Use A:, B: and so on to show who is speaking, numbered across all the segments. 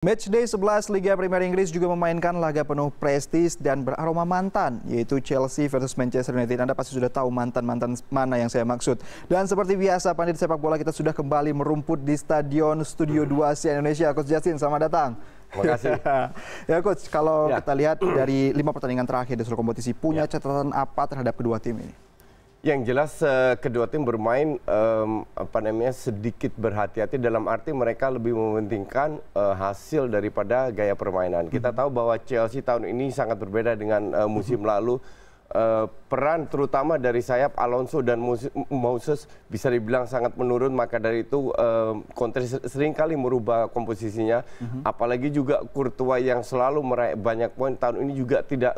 A: Matchday 11 Liga Primer Inggris juga memainkan laga penuh prestis dan beraroma mantan, yaitu Chelsea versus Manchester United. Anda pasti sudah tahu mantan-mantan mana yang saya maksud. Dan seperti biasa, pandit sepak bola kita sudah kembali merumput di Stadion Studio 2 Asia Indonesia. Coach Justin, selamat datang. Terima kasih. ya Coach, kalau ya. kita lihat dari lima pertandingan terakhir di seluruh kompetisi, punya ya. catatan apa terhadap kedua tim ini?
B: Yang jelas eh, kedua tim bermain um, apa namanya sedikit berhati-hati dalam arti mereka lebih mementingkan uh, hasil daripada gaya permainan. Kita mhm. tahu bahwa Chelsea tahun ini sangat berbeda dengan uh, musim mhm. lalu. Uh, peran terutama dari sayap Alonso dan Moses bisa dibilang sangat menurun maka dari itu um, eh, Conte seringkali merubah komposisinya mm-hmm. apalagi juga Courtois yang selalu meraih banyak poin tahun ini juga tidak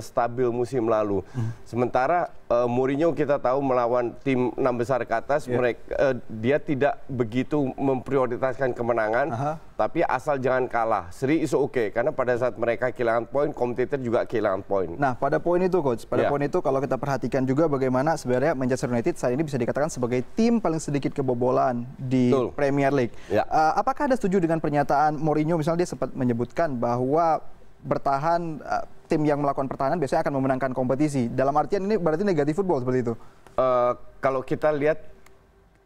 B: stabil musim lalu mm-hmm. sementara eh, Mourinho kita tahu melawan tim enam besar ke atas yeah. mereka eh, dia tidak begitu memprioritaskan kemenangan -huh. tapi asal jangan kalah seri is oke okay, karena pada saat mereka kehilangan poin kompetitor juga kehilangan poin
A: nah pada poin itu coach pada yeah. poin itu kalau kita perhatikan juga bagaimana sebenarnya Manchester United saat ini bisa dikatakan sebagai tim paling sedikit kebobolan di Betul. Premier League. Ya. Uh, apakah Anda setuju dengan pernyataan Mourinho misalnya dia sempat menyebutkan bahwa bertahan uh, tim yang melakukan pertahanan biasanya akan memenangkan kompetisi. Dalam artian ini berarti negatif football seperti itu.
B: Uh, kalau kita lihat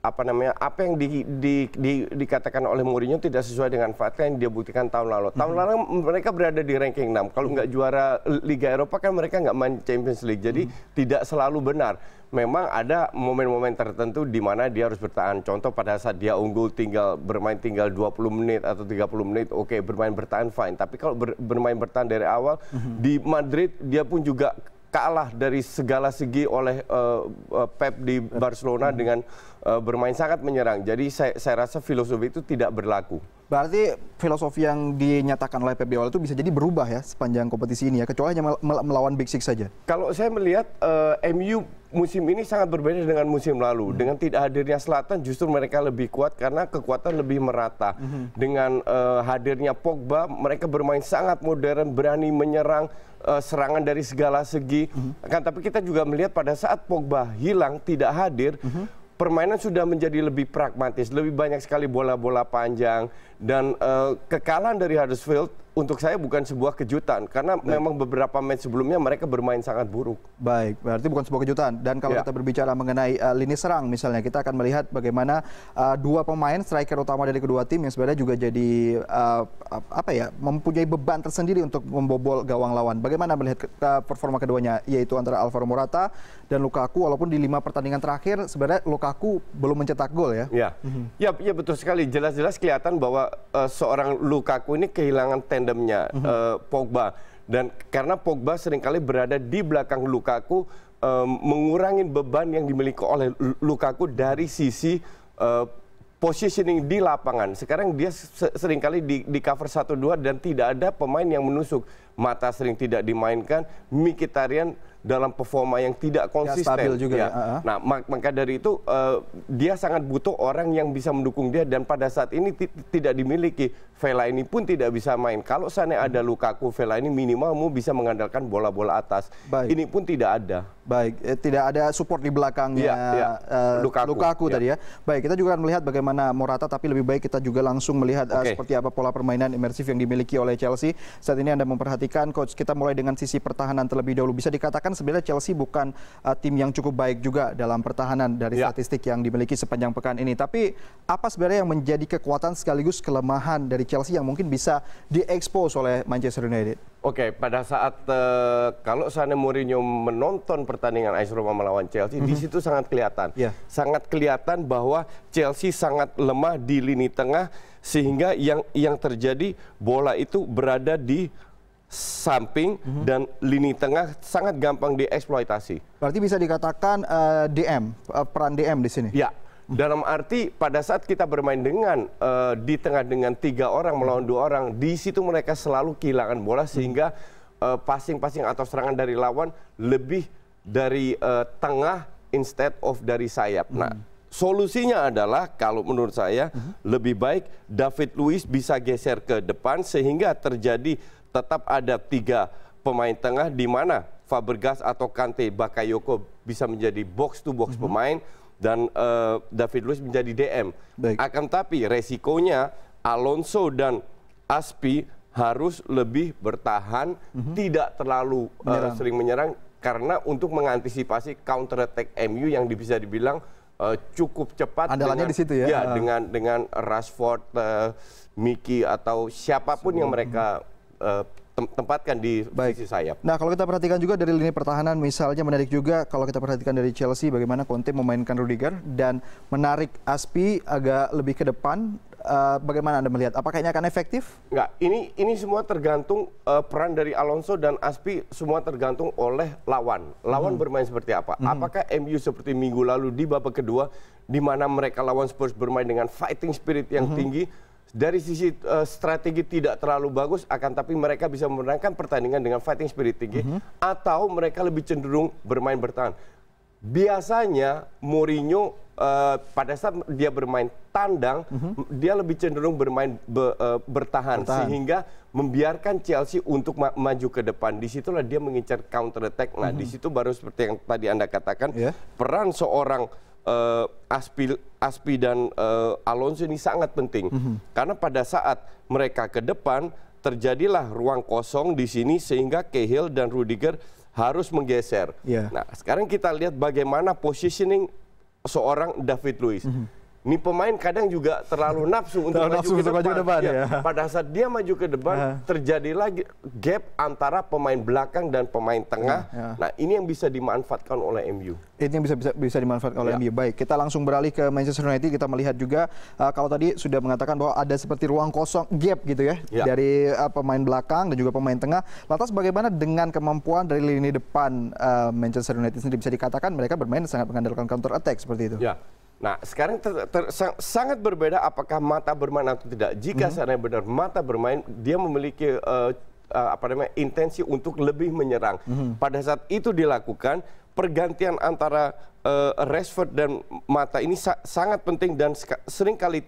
B: apa namanya apa yang di, di, di, dikatakan oleh Mourinho tidak sesuai dengan fakta yang dia buktikan tahun lalu. Tahun -hmm. lalu mereka berada di ranking 6. Kalau hmm. nggak juara Liga Eropa kan mereka nggak main Champions League. Jadi -hmm. tidak selalu benar. Memang ada momen-momen tertentu di mana dia harus bertahan. Contoh pada saat dia unggul tinggal bermain tinggal 20 menit atau 30 menit, oke okay, bermain bertahan fine. Tapi kalau ber, bermain bertahan dari awal mm -hmm. di Madrid dia pun juga kalah dari segala segi oleh uh, uh, Pep di Barcelona hmm. dengan uh, bermain sangat menyerang. Jadi saya, saya rasa filosofi itu tidak berlaku.
A: Berarti filosofi yang dinyatakan oleh Pep di itu bisa jadi berubah ya sepanjang kompetisi ini ya, kecuali hanya melawan Big Six saja.
B: Kalau saya melihat uh, MU musim ini sangat berbeda dengan musim lalu. Hmm. Dengan tidak hadirnya Selatan justru mereka lebih kuat karena kekuatan lebih merata. Hmm. Dengan uh, hadirnya Pogba mereka bermain sangat modern, berani menyerang uh, serangan dari segala segi. Hmm. Kan tapi kita juga melihat pada saat Pogba hilang, tidak hadir permainan sudah menjadi lebih pragmatis, lebih banyak sekali bola-bola panjang dan uh, kekalahan dari Huddersfield untuk saya bukan sebuah kejutan karena Baik. memang beberapa match sebelumnya mereka bermain sangat
A: buruk. Baik, berarti bukan sebuah kejutan. Dan kalau ya. kita berbicara mengenai uh, lini serang misalnya kita akan melihat bagaimana uh, dua pemain striker utama dari kedua tim yang sebenarnya juga jadi uh, apa ya, mempunyai beban tersendiri untuk membobol gawang lawan. Bagaimana melihat ke performa keduanya yaitu antara Alvaro Morata dan Lukaku walaupun di lima pertandingan terakhir sebenarnya Lukaku belum mencetak gol ya.
B: Ya. Mm -hmm. Ya, ya betul sekali. Jelas-jelas kelihatan bahwa uh, seorang Lukaku ini kehilangan ten tandemnya uh, mhm. eh, Pogba dan karena Pogba seringkali berada di belakang Lukaku uh, eh, mengurangi beban yang dimiliki oleh Lukaku dari sisi uh, positioning di lapangan. Sekarang dia seringkali di, di cover 1-2 dan tidak ada pemain yang menusuk. Mata sering tidak dimainkan, Mikitarian dalam performa yang tidak konsisten. Ya, stabil juga. Ya. Uh ya. -huh. Nah, maka dari itu uh, dia sangat butuh orang yang bisa mendukung dia dan pada saat ini tidak dimiliki. Vela ini pun tidak bisa main. Kalau sana ada Lukaku, Vela ini minimalmu bisa mengandalkan bola-bola atas. Baik. Ini
A: pun tidak ada. Baik, eh, tidak ada support di belakangnya ya, ya. Lukaku, Lukaku ya. tadi iya. ya. Baik, kita juga akan melihat bagaimana Morata tapi lebih baik kita juga langsung melihat eh, okay. uh, seperti apa pola permainan imersif yang dimiliki oleh Chelsea. Saat ini Anda memperhatikan coach, kita mulai dengan sisi pertahanan terlebih dahulu. Bisa dikatakan sebenarnya Chelsea bukan uh, tim yang cukup baik juga dalam pertahanan dari yeah. statistik yang dimiliki sepanjang pekan ini. Tapi apa sebenarnya yang menjadi kekuatan sekaligus kelemahan dari Chelsea yang mungkin bisa diekspos oleh Manchester United?
B: Oke, okay, pada saat uh, kalau Sane Mourinho menonton pertandingan AS Roma melawan Chelsea, mm -hmm. di mhm. situ sangat kelihatan. Yeah. Sangat kelihatan bahwa Chelsea sangat lemah di lini tengah sehingga yang yang terjadi bola itu berada di samping mm-hmm. dan lini tengah sangat gampang dieksploitasi.
A: Berarti bisa dikatakan uh, eh, DM uh, eh, peran DM di sini. Ya.
B: Dalam arti pada saat kita bermain dengan uh, di tengah dengan tiga orang melawan dua orang, di situ mereka selalu kehilangan bola sehingga passing-passing atau serangan dari lawan lebih dari uh, tengah instead of dari sayap. Nah, hmm. Solusinya adalah kalau menurut saya uh hmm. -huh. lebih baik David Luiz bisa geser ke depan sehingga terjadi tetap ada tiga pemain tengah di mana Fabregas atau Kante Bakayoko bisa menjadi box to box mm -hmm. pemain dan uh, David Luiz menjadi DM. Baik. Akan tapi resikonya Alonso dan Aspi harus lebih bertahan, mm -hmm. tidak terlalu eh, menyerang. Uh, sering menyerang karena untuk mengantisipasi counter attack MU yang bisa dibilang uh, cukup cepat. Andalannya dengan, di situ ya. Ya, uh. dengan dengan Rashford, uh, Miki atau siapapun so, yang mereka mhm. Eh, tempatkan di Baik. sisi sayap.
A: Nah, kalau kita perhatikan juga dari lini pertahanan misalnya menarik juga kalau kita perhatikan dari Chelsea bagaimana Conte memainkan Rudiger dan menarik Aspi agak lebih ke depan. Uh, bagaimana Anda melihat? Apakah ini akan efektif?
B: Enggak, ini ini semua tergantung uh, peran dari Alonso dan Aspi semua tergantung oleh lawan. Lawan hmm. bermain seperti apa? Hmm. Apakah MU seperti minggu lalu di babak kedua di mana mereka lawan Spurs bermain dengan fighting spirit yang hmm. tinggi dari sisi uh, strategi tidak terlalu bagus akan tapi mereka bisa memenangkan pertandingan dengan fighting spirit tinggi mm -hmm. atau mereka lebih cenderung bermain bertahan. Biasanya Mourinho uh, pada saat dia bermain tandang mm -hmm. dia lebih cenderung bermain be, uh, bertahan, bertahan sehingga membiarkan Chelsea untuk ma maju ke depan. Disitulah dia mengincar counter attack. Nah, mm -hmm. di situ baru seperti yang tadi Anda katakan yeah. peran seorang uh, Aspi, Aspi dan uh, Alonso ini sangat penting. Mm -hmm. Karena pada saat mereka ke depan terjadilah ruang kosong di sini sehingga Cahill dan Rudiger harus menggeser. Yeah. Nah, sekarang kita lihat bagaimana positioning seorang David Luiz. Mm -hmm ini pemain kadang juga terlalu nafsu untuk terlalu maju nafsu ke depan. depan ya. Ya. Pada saat dia maju ke depan, ya. terjadi lagi gap antara pemain belakang dan pemain tengah. Ya. Nah, ini yang bisa dimanfaatkan oleh MU.
A: Ini yang bisa bisa, bisa dimanfaatkan oleh ya. MU. Baik, kita langsung beralih ke Manchester United. Kita melihat juga uh, kalau tadi sudah mengatakan bahwa ada seperti ruang kosong gap gitu ya ya. dari uh, pemain belakang dan juga pemain tengah. Lantas bagaimana dengan kemampuan dari lini depan uh, Manchester United sendiri bisa dikatakan mereka bermain sangat mengandalkan counter attack seperti itu?
B: Ya. Nah, sekarang ter, ter, sangat berbeda apakah mata bermain atau tidak. Jika mm -hmm. seandainya benar mata bermain, dia memiliki uh, uh, apa namanya intensi untuk lebih menyerang. Mm -hmm. Pada saat itu dilakukan pergantian antara uh, Rashford dan mata ini sa sangat penting dan sering kali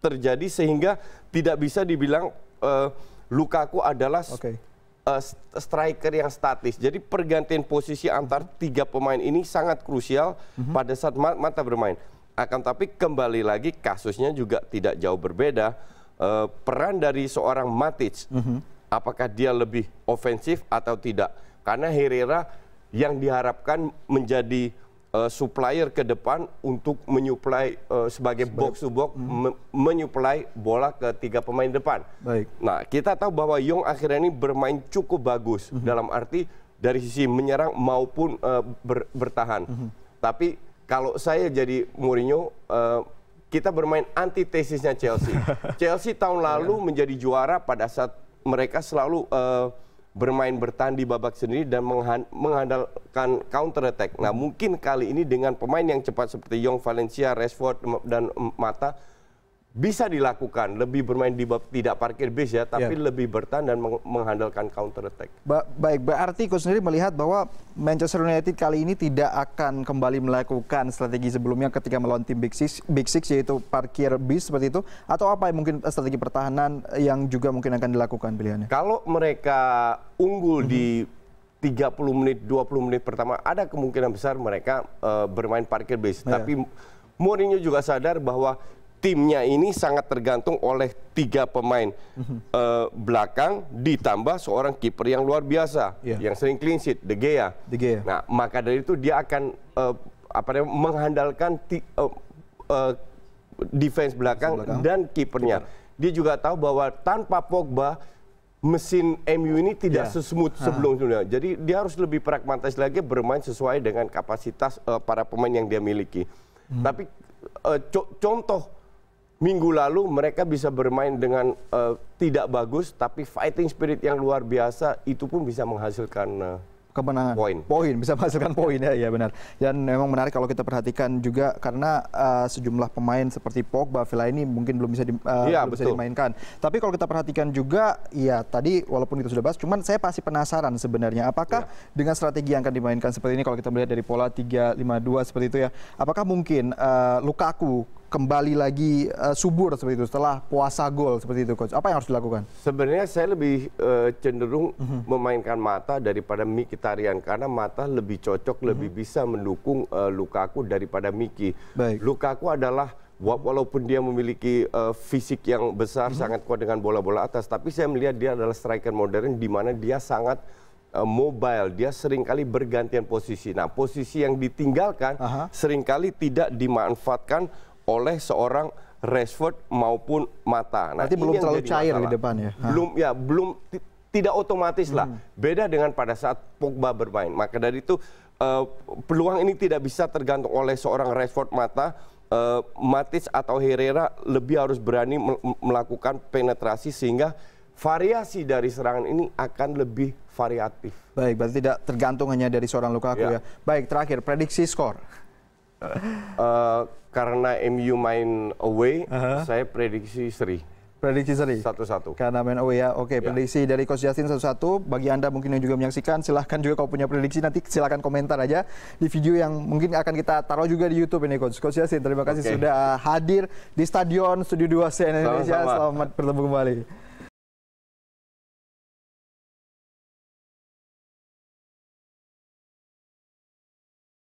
B: terjadi sehingga tidak bisa dibilang uh, Lukaku adalah okay uh, striker yang statis. Jadi pergantian posisi antar tiga pemain ini sangat krusial mm -hmm. pada saat mata bermain. Akan tapi kembali lagi kasusnya juga tidak jauh berbeda. Uh, peran dari seorang Matic, mm -hmm. apakah dia lebih ofensif atau tidak? Karena Herrera yang diharapkan menjadi uh, supplier ke depan untuk menyuplai uh, sebagai box to box hmm. menyuplai bola ke tiga pemain depan. Baik. Nah, kita tahu bahwa Yong akhirnya ini bermain cukup bagus hmm. dalam arti dari sisi menyerang maupun uh, ber bertahan. Hmm. Tapi kalau saya jadi Mourinho uh, kita bermain antitesisnya Chelsea. Chelsea tahun lalu iya. menjadi juara pada saat mereka selalu uh, bermain bertahan di babak sendiri dan mengandalkan counter attack. Nah, mungkin kali ini dengan pemain yang cepat seperti Young, Valencia, Rashford dan Mata bisa dilakukan lebih bermain di tidak parkir base ya tapi yeah. lebih bertahan dan mengandalkan counter attack.
A: Ba baik, berarti kau sendiri melihat bahwa Manchester United kali ini tidak akan kembali melakukan strategi sebelumnya ketika melawan tim Big Six, Big Six yaitu parkir base seperti itu atau apa yang mungkin strategi pertahanan yang juga mungkin akan dilakukan pilihannya?
B: Kalau mereka unggul mm -hmm. di 30 menit, 20 menit pertama ada kemungkinan besar mereka uh, bermain parkir base, yeah. tapi Mourinho juga sadar bahwa timnya ini sangat tergantung oleh tiga pemain uh, belakang ditambah seorang kiper yang luar biasa yeah. yang sering clean sheet De Gea. De Gea. Nah, maka dari itu dia akan uh, apa namanya mengandalkan ti, uh, uh, defense belakang, belakang. dan kipernya. Dia juga tahu bahwa tanpa Pogba mesin MU ini tidak yeah. sesmooth sebelumnya. Jadi dia harus lebih pragmatis lagi bermain sesuai dengan kapasitas uh, para pemain yang dia miliki. Hmm. Tapi uh, co contoh minggu lalu mereka bisa bermain dengan uh, tidak bagus tapi fighting spirit yang luar biasa itu pun bisa menghasilkan uh,
A: kemenangan poin poin bisa menghasilkan poin ya ya benar dan memang menarik kalau kita perhatikan juga karena uh, sejumlah pemain seperti Pogba Villa ini mungkin belum bisa di, uh, ya, belum betul. bisa dimainkan tapi kalau kita perhatikan juga ya tadi walaupun kita sudah bahas cuman saya pasti penasaran sebenarnya apakah ya. dengan strategi yang akan dimainkan seperti ini kalau kita melihat dari pola tiga lima dua seperti itu ya apakah mungkin uh, Lukaku kembali lagi uh, subur seperti itu setelah puasa gol seperti itu coach. Apa yang harus dilakukan?
B: Sebenarnya saya lebih uh, cenderung mm -hmm. memainkan mata daripada Mikitarian karena mata lebih cocok mm -hmm. lebih bisa mendukung uh, Lukaku daripada Miki. Baik. Lukaku adalah walaupun dia memiliki uh, fisik yang besar mm -hmm. sangat kuat dengan bola-bola atas tapi saya melihat dia adalah striker modern di mana dia sangat mobile, dia seringkali bergantian posisi. Nah, posisi yang ditinggalkan Aha. seringkali tidak dimanfaatkan oleh seorang Rashford maupun Mata. Nah, Berarti belum terlalu cair masalah. di depan ya. Belum ya, belum tidak otomatis hmm. lah. Beda dengan pada saat Pogba bermain. Maka dari itu uh, peluang ini tidak bisa tergantung oleh seorang Rashford Mata uh, eh, Matis atau Herrera lebih harus berani melakukan penetrasi sehingga variasi dari serangan ini akan lebih variatif.
A: Baik, berarti tidak tergantung hanya dari seorang Lukaku ya. ya. Baik, terakhir prediksi skor
B: uh, karena MU main away, uh -huh. saya prediksi seri. Prediksi seri? Satu-satu.
A: Karena main away ya. Oke, okay, ya. prediksi dari Coach Justin satu-satu. Bagi Anda mungkin yang juga menyaksikan, silahkan juga kalau punya prediksi, nanti silahkan komentar aja di video yang mungkin akan kita taruh juga di Youtube ini Coach. Coach Justin, terima kasih okay. sudah hadir di Stadion Studio 2 CNN Indonesia. Selamat bertemu kembali.